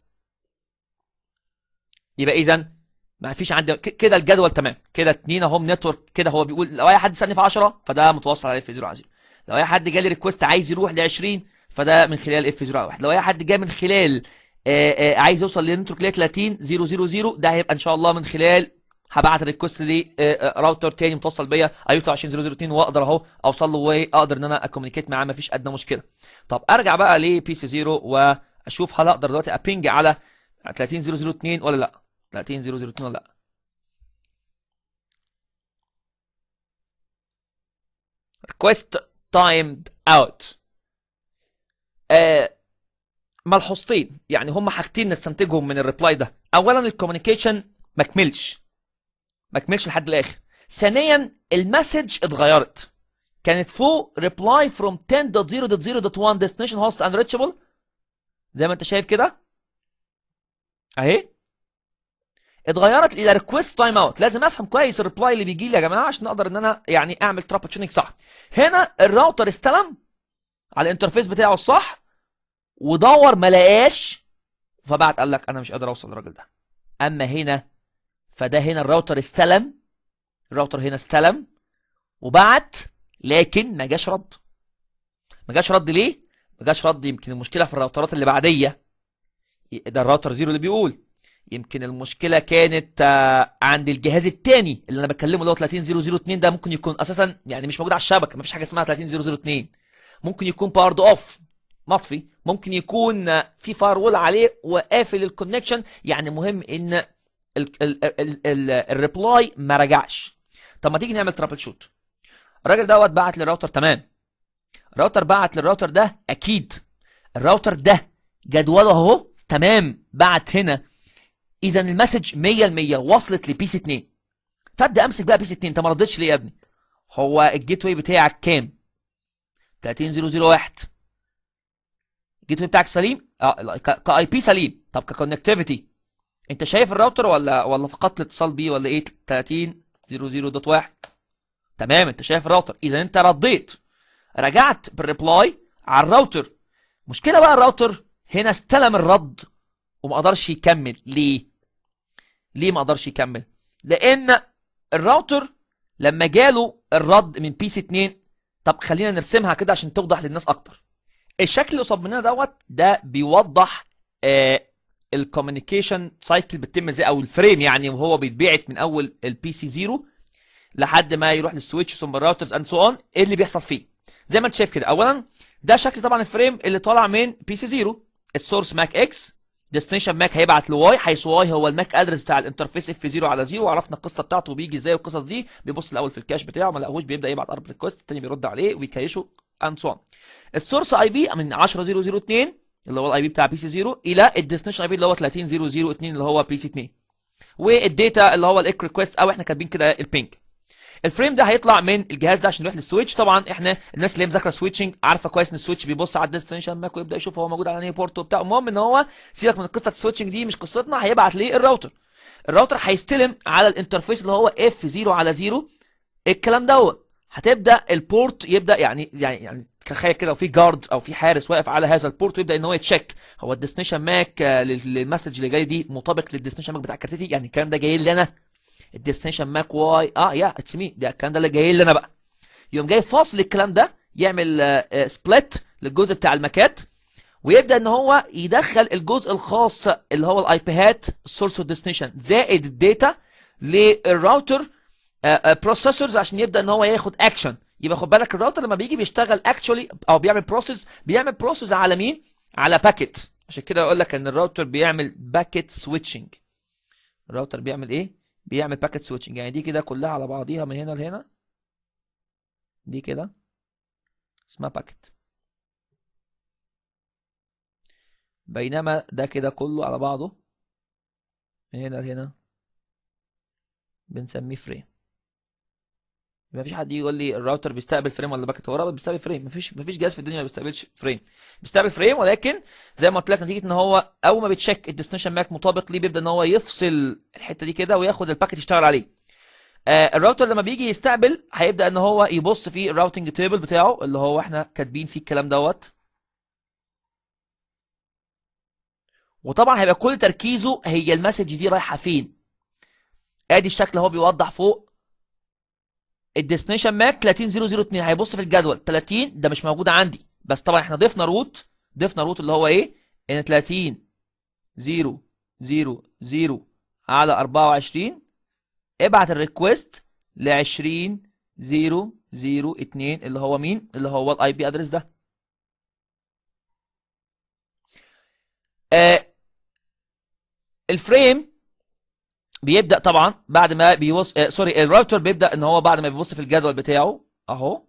يبقى اذا ما فيش عندي كده الجدول تمام كده اتنين اهم نتورك كده هو بيقول لو اي حد سالني في 10 فده متوصل على اف 0 على 0 لو اي حد جالي ريكوست عايز يروح ل 20 فده من خلال اف 0 على 1 لو اي حد جاي من خلال آآ آه، آآ آه، عايز يوصل لنتورك ل 30 000 ده هيبقى ان شاء الله من خلال هبعت الريكوست لراوتر آه، آه، تاني متوصل بيا ايوتا 20002 واقدر اهو اوصل له واقدر ان انا اكومينيكيت معاه مفيش ادنى مشكله طب ارجع بقى لبي سي 0 واشوف هل اقدر دلوقتي ابينج على 30002 ولا لا 30002 ولا لا ريكوست تايم اوت. ملحوظتين يعني هم حاجتين نستنتجهم من الريبلاي ده اولا الكوميونيكيشن ما كملش ما كملش لحد الاخر ثانيا المسج اتغيرت كانت فوق ريبلاي فروم 10.0.0.1 ديستنيشن هوست انريتشبل زي ما انت شايف كده اهي اتغيرت الى ريكويست تايم اوت لازم افهم كويس الريبلاي اللي بيجي لي يا جماعه عشان اقدر ان انا يعني اعمل تراب تيوننج صح هنا الراوتر استلم على الانترفيس بتاعه الصح ودور ما لقاش فبعت قال لك انا مش قادر اوصل للراجل ده اما هنا فده هنا الراوتر استلم الراوتر هنا استلم وبعت لكن ما جاش رد ما جاش رد ليه ما جاش رد يمكن المشكله في الراوترات اللي بعديه ده الراوتر زيرو اللي بيقول يمكن المشكله كانت آه، عند الجهاز الثاني اللي انا بتكلمه اللي هو 30002 ده ممكن يكون اساسا يعني مش موجود على الشبكه ما فيش حاجه اسمها 30002 ممكن يكون باورد اوف مطفي ممكن يكون آه، في فاير وول عليه وقافل الكونكشن يعني مهم ان الريبلاي ما رجعش طب ما تيجي نعمل ترابل شوت الراجل دوت بعت للراوتر تمام الراوتر بعت للراوتر ده اكيد الراوتر ده جدوله اهو تمام بعت هنا اذا المسج 100% وصلت لبيس 2 فابدا امسك بقى بيس 2 انت ما ردتش ليه يا ابني هو الجيت واي بتاعك كام 30001 الجيت واي بتاعك سليم اه كاي بي سليم طب ككونكتيفيتي انت شايف الراوتر ولا ولا فقدت الاتصال بيه ولا ايه 30 00.1 تمام انت شايف الراوتر اذا انت رديت رجعت بالريبلاي على الراوتر مشكله بقى الراوتر هنا استلم الرد وما قدرش يكمل ليه ليه ما قدرش يكمل لان الراوتر لما جاله الرد من بي سي 2 طب خلينا نرسمها كده عشان توضح للناس اكتر الشكل اللي قصاد مننا دوت ده بيوضح آه الكوميونيكيشن سايكل بتتم ازاي او الفريم يعني وهو بيتبعت من اول البي سي 0 لحد ما يروح للسويتش ثم الراوترز اند سو اون ايه اللي بيحصل فيه زي ما انت شايف كده اولا ده شكل طبعا الفريم اللي طالع من بي سي 0 السورس ماك اكس ديستنيشن ماك هيبعت لواي حيث واي هو الماك ادرس بتاع الانترفيس اف 0 على 0 وعرفنا القصه بتاعته بيجي ازاي والقصص دي بيبص الاول في الكاش بتاعه ما لقاهوش بيبدا يبعت ارب ريكوست الثاني بيرد عليه ويكيشه اند سو السورس اي بي من 10002 اللي هو الاي بي بتاع بي سي 0 الى الديستنيشن اي بي اللي هو 30002 اللي هو بي سي 2 والديتا اللي هو الاك ريكويست او احنا كاتبين كده البينج الفريم ده هيطلع من الجهاز ده عشان يروح للسويتش طبعا احنا الناس اللي هي مذاكره سويتشنج عارفه كويس ان السويتش بيبص على الديستنيشن ماك ويبدا يشوف هو موجود على انهي بورت وبتاع المهم ان هو سيبك من قصه السويتشنج دي مش قصتنا هيبعت ليه الراوتر الراوتر هيستلم على الانترفيس اللي هو اف 0 على 0 الكلام دوت هتبدا البورت يبدا يعني يعني يعني تخيل كده لو في جارد او في حارس واقف على هذا البورت ويبدا ان هو يتشيك هو الديستنيشن ماك آه، للمسج اللي جاي دي مطابق للديستنيشن ماك بتاع كارتيتي يعني الكلام ده جاي لي انا الديستنيشن ماك واي اه يا اتس مي ده الكلام ده اللي جاي لي انا بقى يقوم جاي فاصل الكلام ده يعمل سبليت آه، آه، للجزء بتاع الماكات ويبدا ان هو يدخل الجزء الخاص اللي هو الاي بي هات سورس والديستنيشن زائد الداتا للراوتر بروسيسورز عشان يبدا ان هو ياخد اكشن يبقى خد بالك الراوتر لما بيجي بيشتغل اكشولي او بيعمل بروسيس بيعمل بروسيس على مين على باكيت عشان كده اقول لك ان الراوتر بيعمل باكيت سويتشنج الراوتر بيعمل ايه بيعمل باكيت سويتشنج يعني دي كده كلها على بعضيها من هنا لهنا دي كده اسمها باكيت بينما ده كده كله على بعضه من هنا لهنا بنسميه فريم ما فيش حد يجي يقول لي الراوتر بيستقبل فريم ولا باكت هو الراوتر بيستقبل فريم ما فيش ما فيش جهاز في الدنيا ما بيستقبلش فريم بيستقبل فريم ولكن زي ما قلت لك نتيجه ان هو اول ما بتشيك الديستنيشن ماك مطابق ليه بيبدا ان هو يفصل الحته دي كده وياخد الباكت يشتغل عليه آه الراوتر لما بيجي يستقبل هيبدا ان هو يبص في الراوتنج تيبل بتاعه اللي هو احنا كاتبين فيه الكلام دوت وطبعا هيبقى كل تركيزه هي المسج دي رايحه فين ادي الشكل اهو بيوضح فوق الديستنيشن ماك 30002 هيبص في الجدول 30 ده مش موجود عندي بس طبعا احنا ضفنا روت ضفنا روت اللي هو ايه ان 30 0 0 0 على 24 ابعت الريكوست ل 20 0 0 2 اللي هو مين اللي هو الاي بي ادرس ده آه، الفريم بيبدا طبعا بعد ما بيبص آه سوري الراوتر بيبدا ان هو بعد ما بيبص في الجدول بتاعه اهو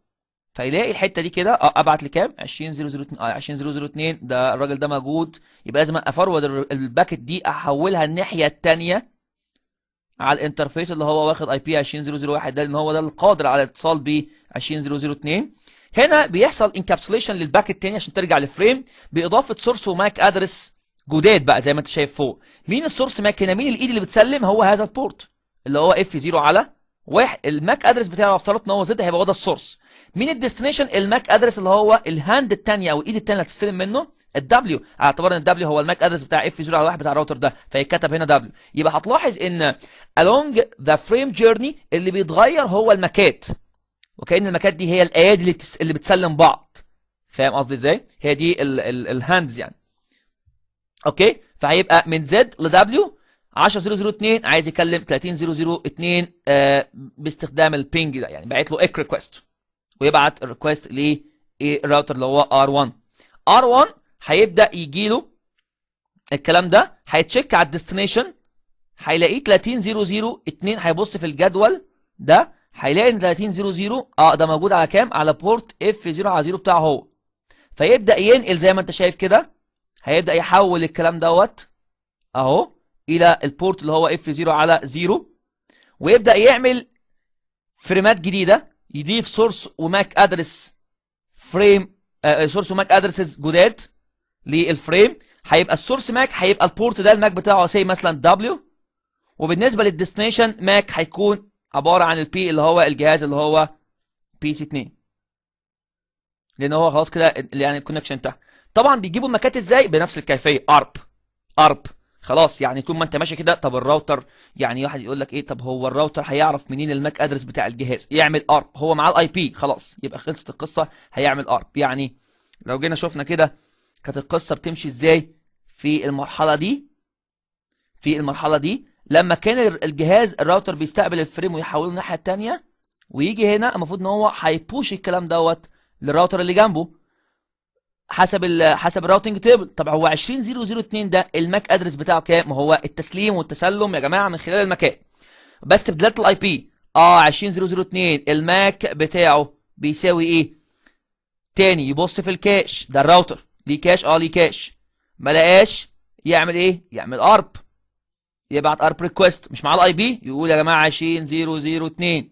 فيلاقي الحته دي كده اه ابعت لكام 20002 اه 20002 ده الراجل ده موجود يبقى لازم افرود الباكت دي احولها الناحيه الثانيه على الانترفيس اللي هو واخد اي بي 20001 ده لان هو ده القادر على الاتصال ب 20002 هنا بيحصل انكابسوليشن للباكت الثاني عشان ترجع لفريم باضافه سورس وماك ادرس جداد بقى زي ما انت شايف فوق مين السورس ماك هنا مين الايد اللي بتسلم هو هذا البورت اللي هو اف 0 على واحد الماك ادرس بتاعه لو ان هو زد هيبقى هو ده السورس مين الديستنيشن الماك ادرس اللي هو الهاند الثانيه او الايد الثانيه اللي هتستلم منه الدبليو اعتبر ان الدبليو هو الماك ادرس بتاع اف 0 على 1 بتاع الراوتر ده فيتكتب هنا دبليو يبقى هتلاحظ ان along the frame journey اللي بيتغير هو المكات وكأن المكات دي هي الايادي اللي, بتس... اللي بتسلم بعض فاهم قصدي ازاي هي دي الهاندز يعني اوكي فهيبقى من زد لدبليو 10002 عايز يكلم 30002 آه باستخدام البينج ده يعني بعت له اك ريكويست ويبعت الريكويست للراوتر إيه، اللي هو ار1 ار1 هيبدا يجي له الكلام ده هيتشيك على الديستنيشن هيلاقيه 30002 هيبص في الجدول ده هيلاقي ان 3000 اه ده موجود على كام على بورت اف 0 على 0 بتاعه هو فيبدا ينقل زي ما انت شايف كده هيبدأ يحول الكلام دوت اهو الى البورت اللي هو اف 0 على 0 ويبدأ يعمل فريمات جديدة يضيف سورس وماك ادرس فريم آه سورس آه، وماك ادرسز جداد للفريم هيبقى السورس ماك هيبقى البورت ده الماك بتاعه سي مثلا دبليو وبالنسبه للديستنيشن ماك هيكون عباره عن البي اللي هو الجهاز اللي هو بي سي 2 لان هو خلاص كده يعني الكونكشن انتهى طبعا بيجيبوا المكات ازاي بنفس الكيفيه ارب ارب خلاص يعني طول ما انت ماشي كده طب الراوتر يعني واحد يقول لك ايه طب هو الراوتر هيعرف منين الماك ادرس بتاع الجهاز يعمل ارب هو معاه الاي بي خلاص يبقى خلصت القصه هيعمل ارب يعني لو جينا شفنا كده كانت القصه بتمشي ازاي في المرحله دي في المرحله دي لما كان الجهاز الراوتر بيستقبل الفريم ويحوله الناحيه الثانيه ويجي هنا المفروض ان هو هيبوش الكلام دوت للراوتر اللي جنبه حسب ال حسب الراوتنج تيبل طب هو 20002 ده الماك ادرس بتاعه كام هو التسليم والتسلم يا جماعه من خلال المكان بس بدلاله الاي بي اه 20002 الماك بتاعه بيساوي ايه تاني يبص في الكاش ده الراوتر ليه كاش اه ليه كاش ما لقاش يعمل ايه يعمل ارب يبعت ارب ريكويست مش معاه الاي بي يقول يا جماعه 20002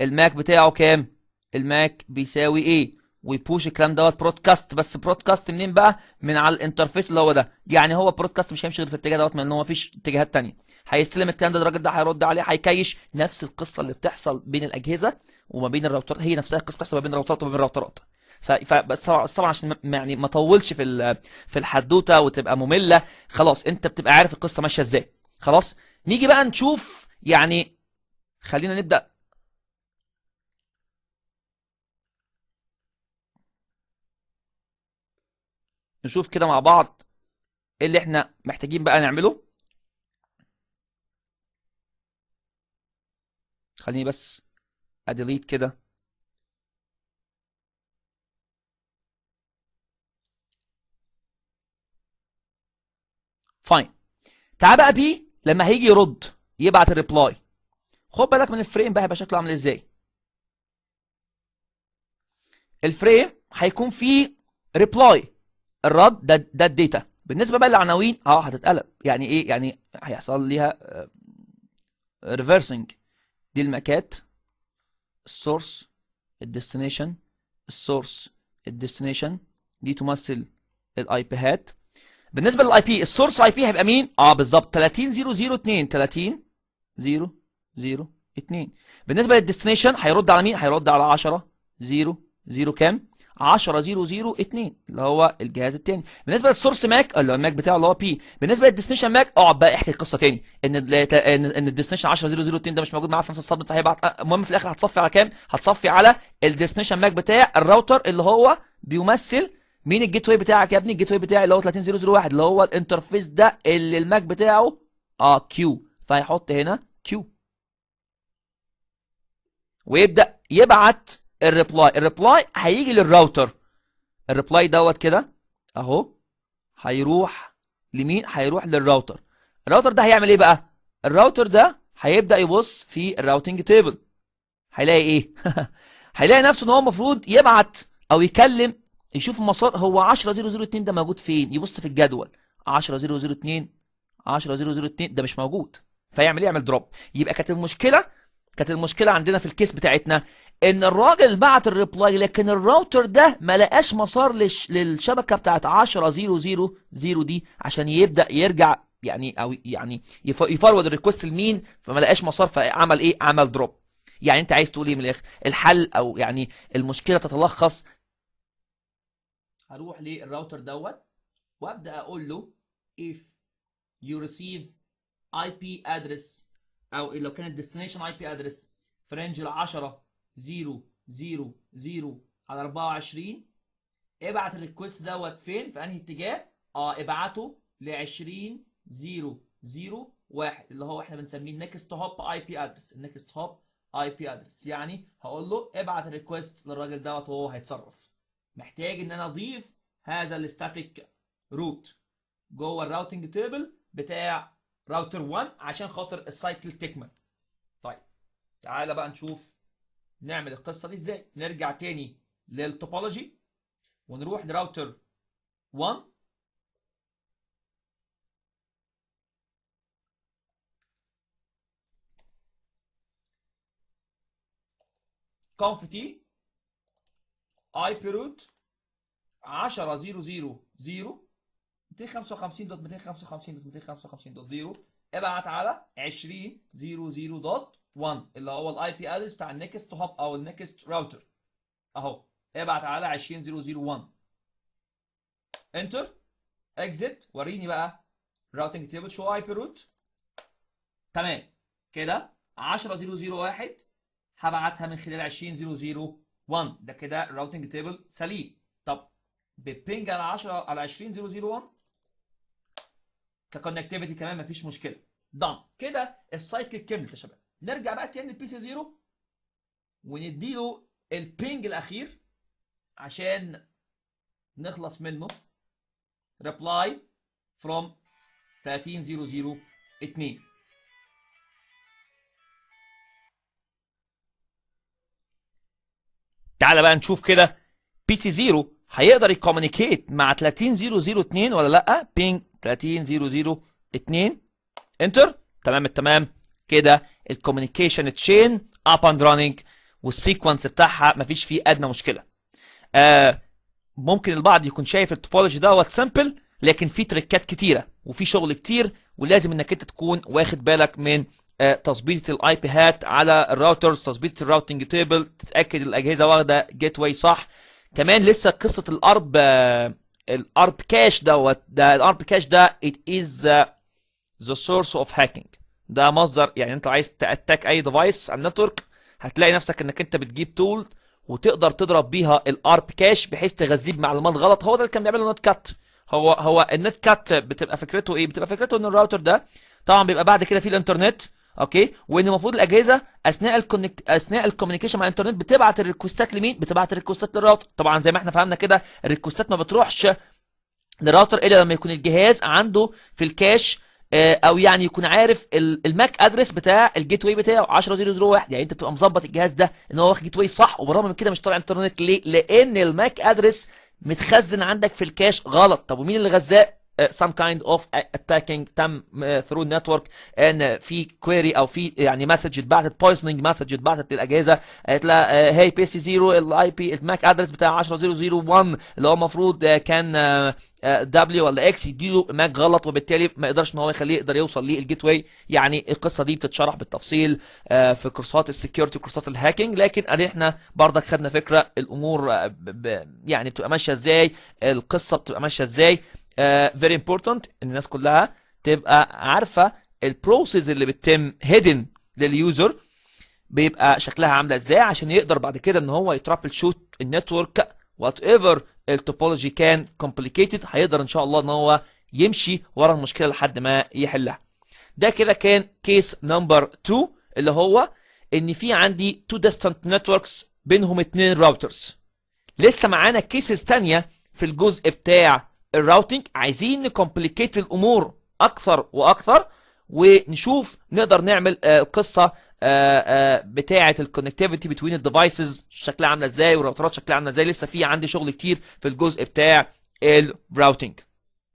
الماك بتاعه كام الماك بيساوي ايه ويبوش الكلام دوت برودكاست بس برودكاست منين بقى من على الانترفيس اللي هو ده يعني هو برودكاست مش هيمشي غير في الاتجاه دوت لان هو مفيش اتجاهات ثانيه، هيستلم الكلام ده الراجل ده هيرد عليه هيكيش نفس القصه اللي بتحصل بين الاجهزه وما بين الراوترات هي نفسها القصه بتحصل ما بين الراوترات وما بين الراوترات فبس طبعا عشان يعني ما اطولش في في الحدوته وتبقى ممله خلاص انت بتبقى عارف القصه ماشيه ازاي خلاص نيجي بقى نشوف يعني خلينا نبدا نشوف كده مع بعض ايه اللي احنا محتاجين بقى نعمله خليني بس اديليت كده فاين تعال بقى بي لما هيجي يرد يبعت الريبلاي خد بالك من الفريم بقى هيبقى شكله عامل ازاي الفريم هيكون فيه ريبلاي الرد ده ده الداتا بالنسبه بقى للعناوين اه هتتقلب يعني ايه يعني هيحصل ليها ريفرسنج آه، دي المكات السورس الديستنيشن السورس الديستنيشن دي تمثل الاي بي هات بالنسبه للاي بي السورس اي بي هيبقى مين اه بالظبط 30002 30 0 0 2 بالنسبه للديستنيشن هيرد على مين هيرد على 10 0 0 كام 10002 اللي هو الجهاز الثاني بالنسبه للسورس ماك اللي هو الماك بتاعه اللي هو بي بالنسبه للديستنيشن ماك اقعد بقى احكي القصه تاني ان ان الديستنيشن 10002 ده مش موجود معاه في نفس الصدمه فهي المهم في الاخر هتصفي على كام هتصفي على الديستنيشن ماك بتاع الراوتر اللي هو بيمثل مين الجيت واي بتاعك يا ابني الجيت واي بتاعي اللي هو 30001 اللي هو الانترفيس ده اللي الماك بتاعه اه كيو فهيحط هنا كيو ويبدا يبعت الريبلاي الريبلاي هيجي للراوتر الريبلاي دوت كده اهو هيروح لمين هيروح للراوتر الراوتر ده هيعمل ايه بقى الراوتر ده هيبدا يبص في الراوتنج تيبل هيلاقي ايه [laughs] هيلاقي نفسه ان هو المفروض يبعت او يكلم يشوف المسار هو 10002 ده موجود فين يبص في الجدول 10002 10002 ده مش موجود فيعمل ايه يعمل دروب يبقى كانت المشكله كانت المشكله عندنا في الكيس بتاعتنا ان الراجل بعت الريبلاي لكن الراوتر ده ما لقاش مسار للش... للشبكه بتاعت 10 0 0 0 دي عشان يبدا يرجع يعني او يعني يف... يفرود الريكوست لمين فما لقاش مسار فعمل ايه عمل دروب يعني انت عايز تقول ايه من الاخر الحل او يعني المشكله تتلخص هروح للراوتر دوت وابدا اقول له if you receive IP address او لو كانت الديستنيشن اي بي ادرس في رينج ال 10 0 0 0 على 24 ابعت الريكوست دوت فين في انهي اتجاه اه ابعته ل 20 0 0 1 اللي هو احنا بنسميه النكست هوب اي بي ادرس النكست هوب اي بي ادرس يعني هقول له ابعت الريكوست للراجل دوت وهو هيتصرف محتاج ان انا اضيف هذا الاستاتيك روت جوه الراوتنج تيبل بتاع راوتر 1 عشان خاطر السايكل تكمل طيب تعالى بقى نشوف نعمل القصه دي ازاي نرجع تاني للتوبولوجي ونروح لراوتر 1 كونف تي اي بيروت 10 0 0 0 255.255.255.0 ابعت على 20.00.1 اللي هو الاي بي ادرس بتاع النكست هاب او النكست راوتر اهو ابعت على 20.001 انتر اكزت وريني بقى راوتنج تيبل شو اي بي روت تمام كده 10.001 هبعتها من خلال 20.001 ده كده الراوتنج تيبل سليم طب ببينج على 10 على 20.001 ككونكتيفيتي كمان مفيش مشكله دان كده السايكل كملت يا شباب نرجع بقى تاني للبي سي 0 ونديله البينج الاخير عشان نخلص منه ريبلاي فروم 30002 تعالى بقى نشوف كده بي سي 0 هيقدر يكومينيكيت مع 30002 ولا لا بينج 30002 انتر تمام التمام كده الكوميونيكيشن تشين اب اند راننج والسيكونس بتاعها مفيش فيه ادنى مشكله آه ممكن البعض يكون شايف التوبولوجي دوت سامبل لكن فيه تريكات كتيره وفي شغل كتير ولازم انك انت تكون واخد بالك من آه تظبيط الاي بي هات على الراوترز تظبيط الراوتنج تيبل تتاكد الاجهزه واخده جيت واي صح كمان لسه قصه الارب آه، الارب كاش دوت ده الارب كاش ده it is آه، the source of hacking ده مصدر يعني انت عايز تاتاك اي ديفايس على النتورك هتلاقي نفسك انك انت بتجيب تول وتقدر تضرب بيها الارب كاش بحيث تغذيه بمعلومات غلط هو ده اللي كان بيعمله نت كات هو هو النت كات بتبقى فكرته ايه بتبقى فكرته ان الراوتر ده طبعا بيبقى بعد كده في الانترنت اوكي وان المفروض الاجهزه اثناء الكونكت اثناء الكوميونيكيشن مع الانترنت بتبعت الريكوستات لمين بتبعت الريكوستات للراوتر طبعا زي ما احنا فهمنا كده الريكوستات ما بتروحش للراوتر الا لما يكون الجهاز عنده في الكاش آه، او يعني يكون عارف الماك ادرس بتاع الجيت واي بتاعه 10001 يعني انت بتبقى مظبط الجهاز ده ان هو واخد جيت واي صح وبرغم من كده مش طالع انترنت ليه لان الماك ادرس متخزن عندك في الكاش غلط طب ومين اللي غزاه Uh, some kind of attacking تم uh, through network ان uh, في query او في يعني مسج اتبعتت poisoning مسج اتبعتت للاجهزه قالت لها هي بي سي 0 الاي بي الماك ادرس بتاع 10001 اللي هو المفروض كان دبليو ولا اكس يديله ماك غلط وبالتالي ما يقدرش ان هو يخليه يقدر يوصل للجيت واي يعني القصه دي بتتشرح بالتفصيل في كورسات السكيورتي وكورسات الهاكينج لكن ادي احنا برضك خدنا فكره الامور يعني بتبقى ماشيه ازاي القصه بتبقى ماشيه ازاي فيري uh, امبورتنت ان الناس كلها تبقى عارفه البروسيس اللي بتتم هيدن لليوزر بيبقى شكلها عامله ازاي عشان يقدر بعد كده ان هو يترابل شوت النتورك وات ايفر التوبولوجي كان كومبليكيتد هيقدر ان شاء الله ان هو يمشي ورا المشكله لحد ما يحلها ده كده كان كيس نمبر 2 اللي هو ان في عندي تو ديستانت نتوركس بينهم اتنين راوترز لسه معانا كيسز تانية في الجزء بتاع الراوتنج عايزين نكمبليكيت الامور اكثر واكثر ونشوف نقدر نعمل آه، القصه آه، آه، بتاعه الكونكتيفيتي بتوين الديفايسز شكلها عامله ازاي والراوترات شكلها عامله ازاي لسه في عندي شغل كتير في الجزء بتاع الراوتنج